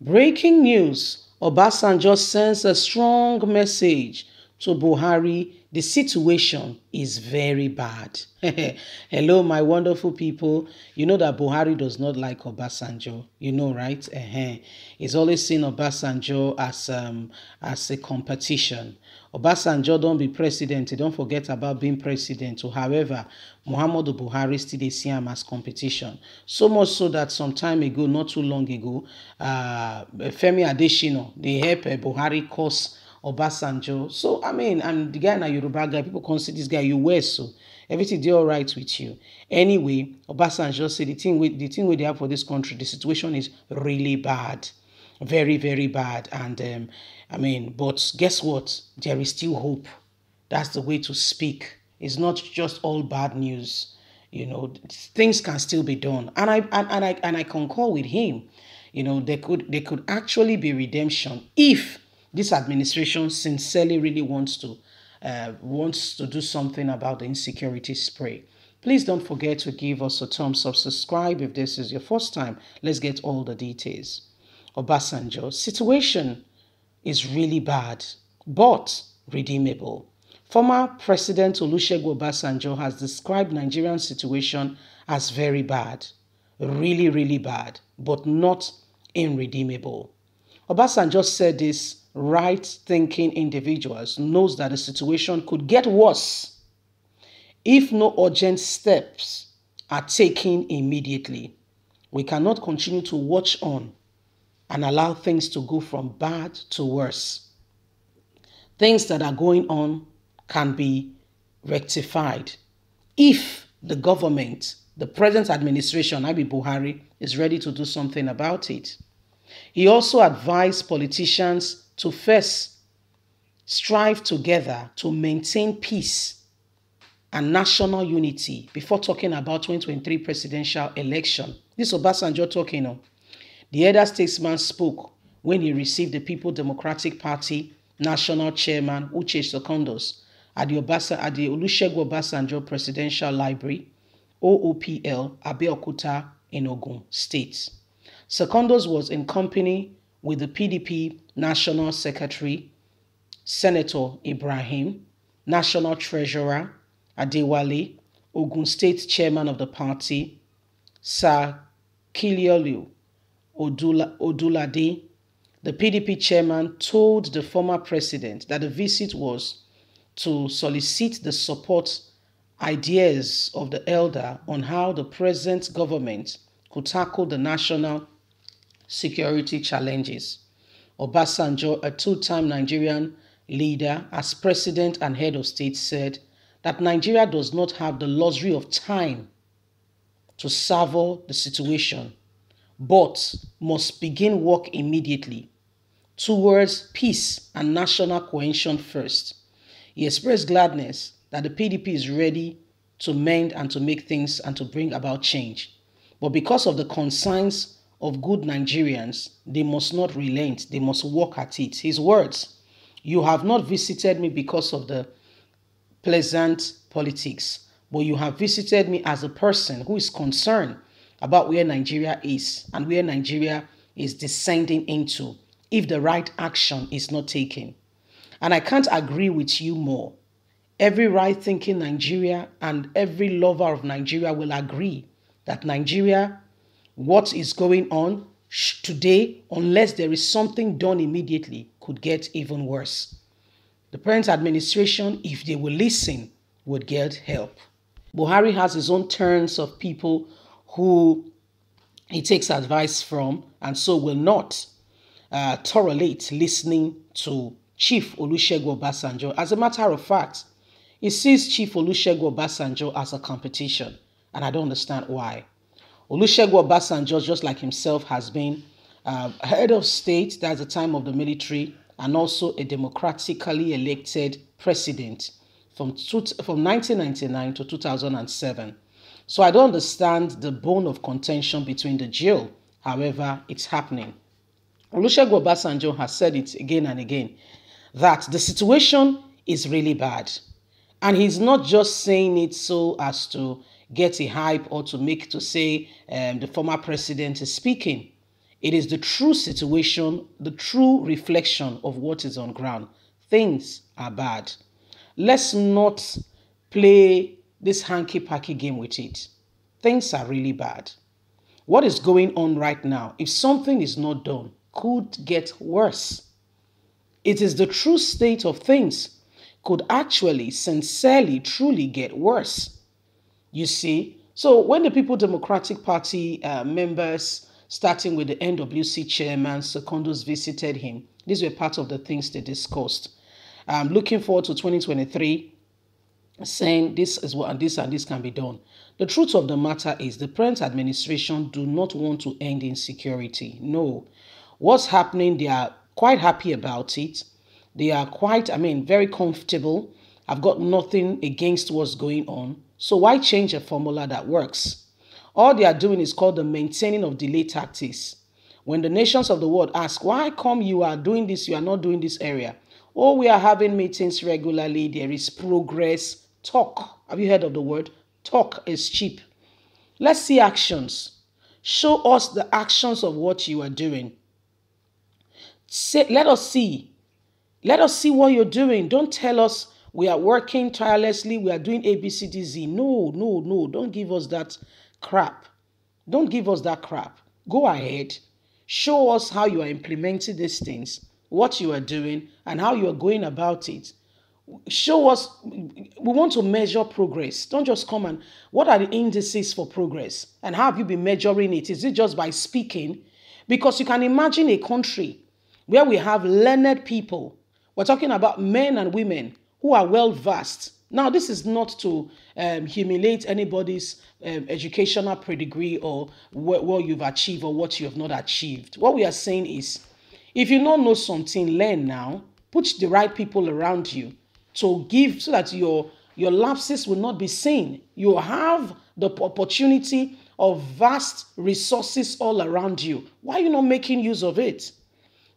Breaking news: Obasanjo sends a strong message to Buhari The situation is very bad. Hello, my wonderful people. You know that Buhari does not like Obasanjo. You know, right? Uh-huh. He's always seen Obasanjo as um as a competition. Obasanjo don't be president. He don't forget about being president. however, Muhammadu Buhari still dey see am as competition. So much so that some time ago, not too long ago, uh, Femi Adesina they help uh, Buhari cause Obasanjo. So, I mean, and the guy na Yoruba guy, people consider this guy, you were so. Everything they all right with you. Anyway, Obasanjo said the thing with the thing with have for this country, the situation is really bad. Very, very bad. And um, I mean, but guess what? There is still hope. That's the way to speak. It's not just all bad news. You know, things can still be done. And I and, and I and I concur with him. You know, there could there could actually be redemption if this administration sincerely really wants to uh, wants to do something about the insecurity spray. Please don't forget to give us a thumbs up, subscribe if this is your first time. Let's get all the details. Obasanjo, situation is really bad, but redeemable. Former President Olusegun Obasanjo has described Nigerian situation as very bad, really, really bad, but not irredeemable. Obasanjo said this right thinking individuals knows that the situation could get worse if no urgent steps are taken immediately. We cannot continue to watch on and allow things to go from bad to worse. Things that are going on can be rectified if the government, the present administration, Abi Buhari, is ready to do something about it. He also advised politicians to first strive together to maintain peace and national unity before talking about 2023 presidential election. This Obasanjo talking on. Oh. The elder statesman spoke when he received the People Democratic Party national chairman Uche Secondos at the, Obasa, at the Olusegun Obasanjo Presidential Library, OOPL, Abeokuta in Ogun State. Secondos was in company with the PDP National Secretary, Senator Ibrahim, National Treasurer, Adewale, Ogun State Chairman of the party, Sir Kiliolu Odulade, the PDP chairman told the former president that the visit was to solicit the support ideas of the elder on how the present government could tackle the national security challenges. Obasanjo, a two-time Nigerian leader as president and head of state said that Nigeria does not have the luxury of time to savour the situation, but must begin work immediately towards peace and national cohesion first. He expressed gladness that the PDP is ready to mend and to make things and to bring about change. But because of the concerns of good Nigerians, they must not relent, they must work at it. His words, you have not visited me because of the pleasant politics, but you have visited me as a person who is concerned about where Nigeria is and where Nigeria is descending into if the right action is not taken. And I can't agree with you more. Every right thinking Nigeria and every lover of Nigeria will agree that Nigeria what is going on today, unless there is something done immediately, could get even worse. The parent administration, if they will listen, would get help. Buhari has his own turns of people who he takes advice from and so will not uh, tolerate listening to Chief Olusegun Obasanjo. As a matter of fact, he sees Chief Olusegun Obasanjo as a competition, and I don't understand why. Olusegun Obasanjo, just like himself, has been uh, head of state, that's the time of the military, and also a democratically elected president from, two, from 1999 to 2007. So I don't understand the bone of contention between the jail. However, it's happening. Olusegun Obasanjo has said it again and again that the situation is really bad. And he's not just saying it so as to get a hype or to make to say um, the former president is speaking. It is the true situation, the true reflection of what is on ground. Things are bad. Let's not play this hanky panky game with it. Things are really bad. What is going on right now, if something is not done, could get worse. It is the true state of things, could actually, sincerely, truly get worse. You see? So when the People Democratic Party uh, members, starting with the NWC chairman, Secondos visited him, these were part of the things they discussed. I'm looking forward to 2023 saying this is what and this and this can be done. The truth of the matter is the present administration do not want to end insecurity. No. What's happening, they are quite happy about it. They are quite, I mean, very comfortable. I've got nothing against what's going on. So why change a formula that works? All they are doing is called the maintaining of delay tactics. When the nations of the world ask, why come you are doing this, you are not doing this area? Oh, we are having meetings regularly. There is progress. Talk. Have you heard of the word? Talk is cheap. Let's see actions. Show us the actions of what you are doing. Say, let us see. Let us see what you're doing. Don't tell us we are working tirelessly, we are doing ABCDZ. No, no, no, don't give us that crap. Don't give us that crap. Go ahead, show us how you are implementing these things, what you are doing, and how you are going about it. Show us, we want to measure progress. Don't just come and, what are the indices for progress? And how have you been measuring it? Is it just by speaking? Because you can imagine a country where we have learned people. We're talking about men and women who are well versed. Now, this is not to um, humiliate anybody's um, educational pedigree or wh- what you've achieved or what you have not achieved. What we are saying is if you don't know something, learn now. Put the right people around you to give so that your, your lapses will not be seen. You have the opportunity of vast resources all around you. Why are you not making use of it?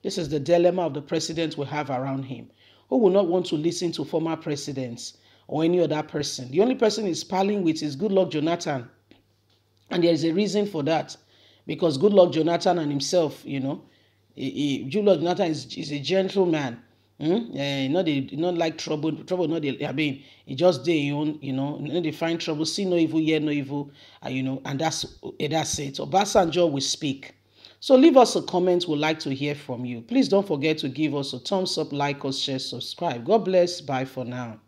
This is the dilemma of the president we have around him who will not want to listen to former presidents or any other person. The only person he's parling with is Good Luck Jonathan. And there is a reason for that. Because Good Luck Jonathan and himself, you know, he, Good Luck Jonathan is, is a gentleman. Mm? Eh, not they not like trouble, trouble not they, I mean, it just they own, you know, not they find trouble, see no evil, hear no evil, and, you know, and that's eh, that's it. Obasanjo will speak. So leave us a comment. We'd like to hear from you. Please don't forget to give us a thumbs up, like us, share, subscribe. God bless. Bye for now.